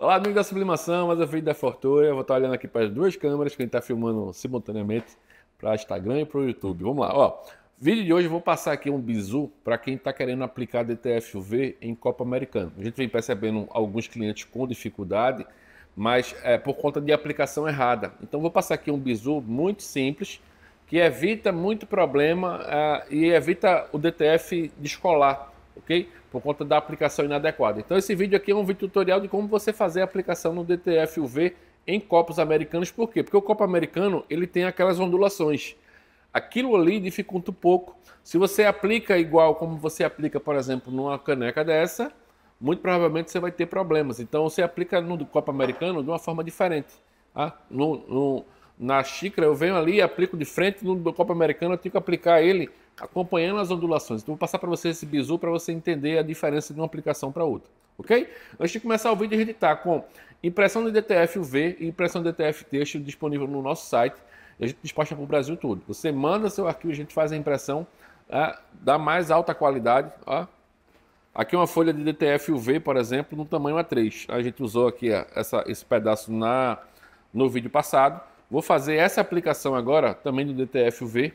Olá, amigos da Sublimação, mais um vídeo da é Fortuna. Eu vou estar olhando aqui para as duas câmeras que a gente está filmando simultaneamente para Instagram e para o YouTube. Vamos lá, ó. Vídeo de hoje eu vou passar aqui um bizu para quem está querendo aplicar DTF UV em Copa Americana. A gente vem percebendo alguns clientes com dificuldade, mas é por conta de aplicação errada. Então vou passar aqui um bizu muito simples que evita muito problema uh, e evita o DTF descolar ok? Por conta da aplicação inadequada. Então esse vídeo aqui é um vídeo tutorial de como você fazer a aplicação no DTF UV em copos americanos. Por quê? Porque o copo americano ele tem aquelas ondulações. Aquilo ali dificulta um pouco. Se você aplica igual como você aplica, por exemplo, numa caneca dessa, muito provavelmente você vai ter problemas. Então você aplica no copo americano de uma forma diferente. Tá? No, no, na xícara eu venho ali e aplico de frente, no copo americano eu tenho que aplicar ele acompanhando as ondulações. Então, vou passar para você esse bizu para você entender a diferença de uma aplicação para outra, ok? Antes de começar o vídeo, a gente está com impressão de DTF UV e impressão de DTF texto disponível no nosso site. a gente despacha para o Brasil todo. Você manda seu arquivo, a gente faz a impressão é, da mais alta qualidade. Ah. Aqui uma folha de DTF UV, por exemplo, no tamanho A3. A gente usou aqui é, essa, esse pedaço na, no vídeo passado. Vou fazer essa aplicação agora, também do DTF UV,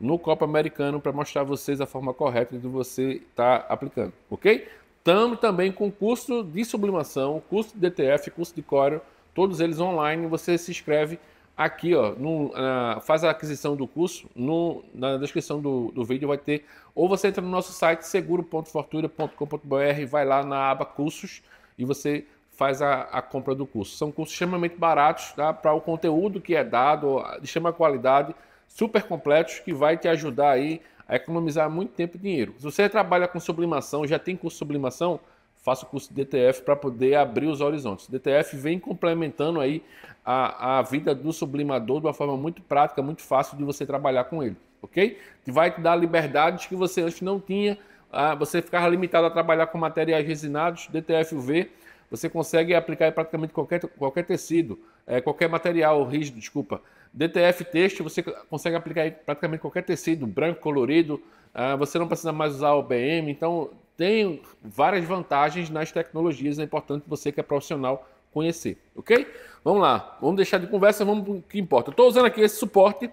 no Copa Americano para mostrar a vocês a forma correta de você estar tá aplicando, ok? Estamos também com curso de sublimação, curso de DTF, curso de Corel, todos eles online. Você se inscreve aqui, ó, no, na, faz a aquisição do curso. No, na descrição do, do vídeo vai ter. Ou você entra no nosso site seguro.fortuna.com.br, vai lá na aba cursos e você faz a, a, compra do curso. São cursos extremamente baratos tá? para o conteúdo que é dado, de extrema qualidade super completos que vai te ajudar aí a economizar muito tempo e dinheiro. Se você trabalha com sublimação, já tem curso de sublimação, faça o curso de DTF para poder abrir os horizontes. DTF vem complementando aí a, a vida do sublimador de uma forma muito prática, muito fácil de você trabalhar com ele, ok? Que vai te dar liberdades que você antes não tinha, ah, você ficava limitado a trabalhar com materiais resinados, DTF-UV, você consegue aplicar em praticamente qualquer, qualquer tecido, é, qualquer material rígido, desculpa. DTF texto você consegue aplicar em praticamente qualquer tecido, branco, colorido, ah, você não precisa mais usar OBM, então tem várias vantagens nas tecnologias, é importante você que é profissional conhecer, ok? Vamos lá, vamos deixar de conversa, vamos para o que importa. Estou usando aqui esse suporte,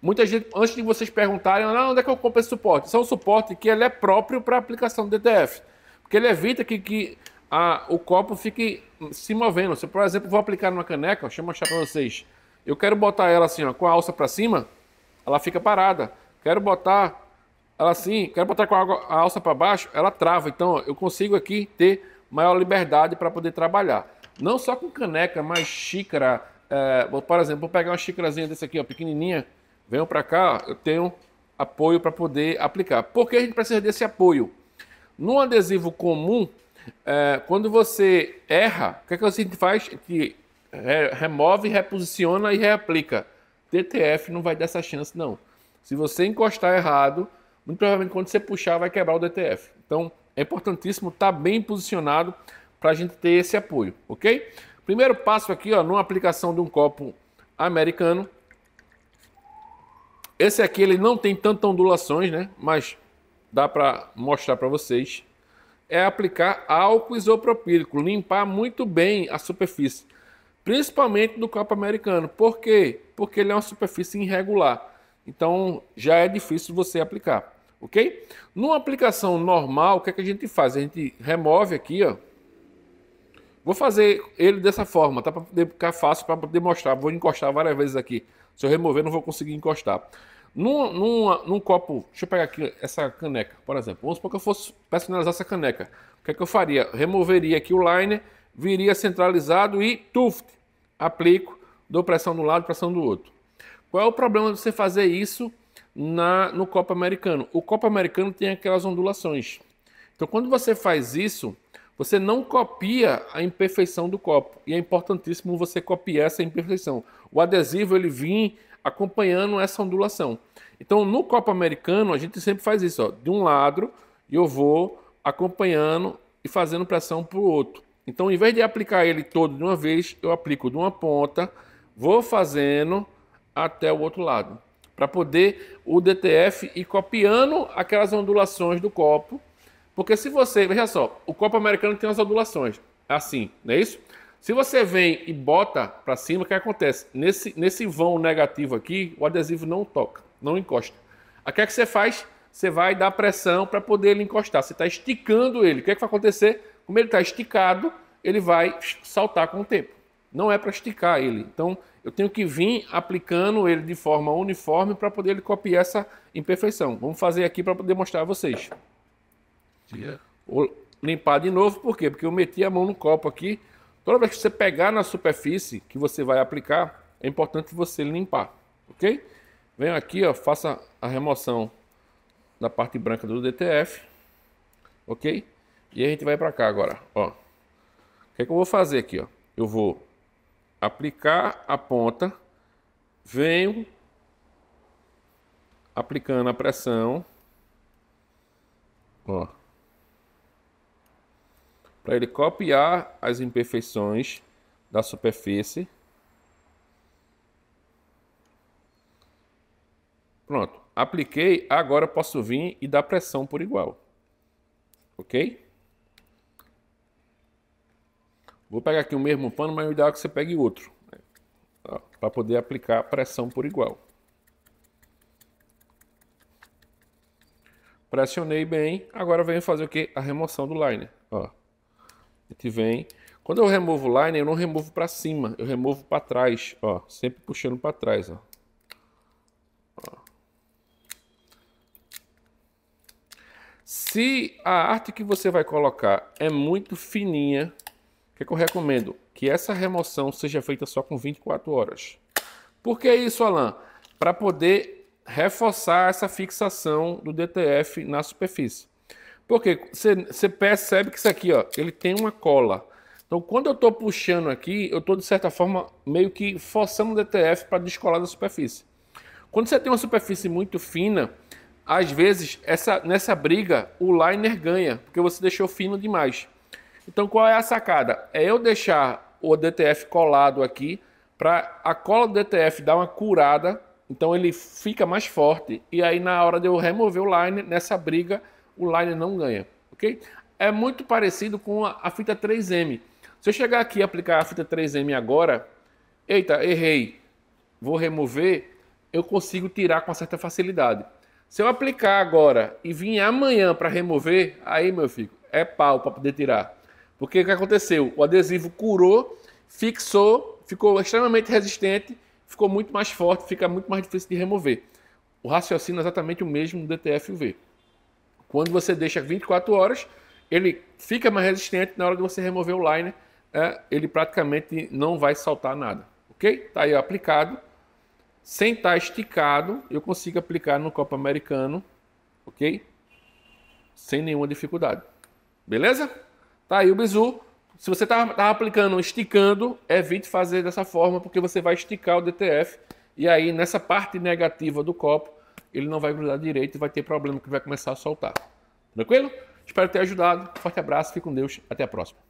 muita gente, antes de vocês perguntarem, ah, onde é que eu compro esse suporte? Isso é um suporte que ele é próprio para aplicação do DTF, porque ele evita que, que a, o copo fique se movendo. Se, por exemplo, vou aplicar numa caneca, deixa eu mostrar para vocês. Eu quero botar ela assim, ó, com a alça para cima, ela fica parada. Quero botar ela assim, quero botar com a, alça para baixo, ela trava. Então, eu consigo aqui ter maior liberdade para poder trabalhar. Não só com caneca, mas xícara. É, por exemplo, vou pegar uma xícarazinha desse aqui, ó, pequenininha. Venho para cá, eu tenho apoio para poder aplicar. Por que a gente precisa desse apoio? No adesivo comum, é, quando você erra, o que, é que a gente faz? Que remove, reposiciona e reaplica. DTF não vai dar essa chance, não. Se você encostar errado, muito provavelmente quando você puxar vai quebrar o DTF. Então é importantíssimo estar tá bem posicionado para a gente ter esse apoio, ok? Primeiro passo aqui, ó, numa aplicação de um copo americano. Esse aqui ele não tem tantas ondulações, né? Mas dá para mostrar para vocês é aplicar álcool isopropílico, limpar muito bem a superfície, principalmente do copo americano. Por quê? Porque ele é uma superfície irregular. Então já é difícil você aplicar, ok? Numa aplicação normal, o que, é que a gente faz? A gente remove aqui, ó. Vou fazer ele dessa forma, tá? Para ficar fácil para demonstrar. Vou encostar várias vezes aqui. Se eu remover, não vou conseguir encostar. Num, num, num, copo, deixa eu pegar aqui essa caneca, por exemplo. Vamos supor que eu fosse personalizar essa caneca. O que é que eu faria? Removeria aqui o liner, viria centralizado e tuft, aplico, dou pressão de um lado, pressão do outro. Qual é o problema de você fazer isso na, no copo americano? O copo americano tem aquelas ondulações. Então, quando você faz isso, você não copia a imperfeição do copo. E é importantíssimo você copiar essa imperfeição. O adesivo, ele vem acompanhando essa ondulação. Então, no copo americano, a gente sempre faz isso. Ó, de um lado, e eu vou acompanhando e fazendo pressão para o outro. Então, em vez de aplicar ele todo de uma vez, eu aplico de uma ponta, vou fazendo até o outro lado. Para poder o DTF ir copiando aquelas ondulações do copo. Porque se você... Veja só, o copo americano tem as ondulações. É assim, não é isso? Se você vem e bota para cima, o que acontece? Nesse, nesse vão negativo aqui, o adesivo não toca, não encosta. O que é que você faz? Você vai dar pressão para poder ele encostar. Você está esticando ele. O que é que vai acontecer? Como ele está esticado, ele vai saltar com o tempo. Não é para esticar ele. Então, eu tenho que vir aplicando ele de forma uniforme para poder ele copiar essa imperfeição. Vamos fazer aqui para poder mostrar a vocês. Yeah. Limpar de novo, por quê? Porque eu meti a mão no copo aqui Toda vez que você pegar na superfície que você vai aplicar, é importante você limpar, ok? Venho aqui, ó, faça a remoção da parte branca do DTF, ok? E a gente vai para cá agora, ó. O que, é que eu vou fazer aqui, ó? Eu vou aplicar a ponta, venho aplicando a pressão, ó para ele copiar as imperfeições da superfície. Pronto, apliquei, agora posso vir e dar pressão por igual. Ok? Vou pegar aqui o mesmo pano, mas o ideal é que você pegue outro. Para poder aplicar pressão por igual. Pressionei bem, agora venho fazer o que? A remoção do liner. Ó gente vem. Quando eu removo o line, eu não removo para cima, eu removo para trás, ó, sempre puxando para trás, ó. Se a arte que você vai colocar é muito fininha, o que, é que, eu recomendo? Que essa remoção seja feita só com 24 horas. Por que isso, Alan? Para poder reforçar essa fixação do DTF na superfície. Porque você percebe que isso aqui, ó, ele tem uma cola. Então, quando eu estou puxando aqui, eu estou, de certa forma, meio que forçando o DTF para descolar da superfície. Quando você tem uma superfície muito fina, às vezes, essa, nessa briga, o liner ganha, porque você deixou fino demais. Então, qual é a sacada? É eu deixar o DTF colado aqui, para a cola do DTF dar uma curada, então ele fica mais forte. E aí, na hora de eu remover o liner, nessa briga, o liner não ganha, ok? É muito parecido com a, a fita 3M. Se eu chegar aqui e aplicar a fita 3M agora, eita, errei, vou remover, eu consigo tirar com certa facilidade. Se eu aplicar agora e vir amanhã para remover, aí, meu filho, é pau para poder tirar. Porque o que aconteceu? O adesivo curou, fixou, ficou extremamente resistente, ficou muito mais forte, fica muito mais difícil de remover. O raciocínio é exatamente o mesmo do DTF-UV. Quando você deixa 24 horas, ele fica mais resistente. Na hora de você remover o liner, é, ele praticamente não vai saltar nada. Ok? Tá aí aplicado. Sem estar tá esticado, eu consigo aplicar no copo americano. Ok? Sem nenhuma dificuldade. Beleza? Tá aí o bizu. Se você está tá aplicando esticando, evite fazer dessa forma, porque você vai esticar o DTF. E aí, nessa parte negativa do copo, ele não vai grudar direito e vai ter problema que vai começar a soltar. Tranquilo? Espero ter ajudado. Forte abraço, fique com Deus, até a próxima.